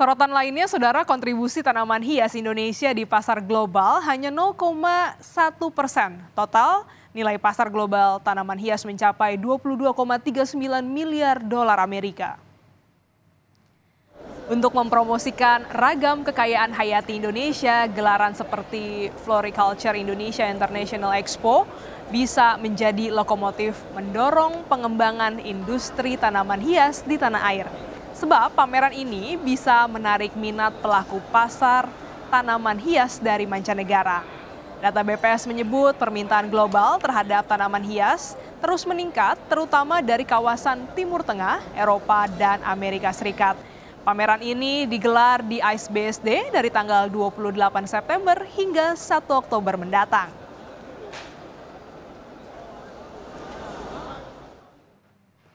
Sorotan lainnya, saudara kontribusi tanaman hias Indonesia di pasar global hanya 0,1 persen. Total nilai pasar global tanaman hias mencapai 22,39 miliar dolar Amerika. Untuk mempromosikan ragam kekayaan hayati Indonesia, gelaran seperti Floriculture Indonesia International Expo bisa menjadi lokomotif mendorong pengembangan industri tanaman hias di tanah air. Sebab pameran ini bisa menarik minat pelaku pasar tanaman hias dari mancanegara. Data BPS menyebut permintaan global terhadap tanaman hias terus meningkat terutama dari kawasan Timur Tengah, Eropa, dan Amerika Serikat. Pameran ini digelar di ICE BSD dari tanggal 28 September hingga 1 Oktober mendatang.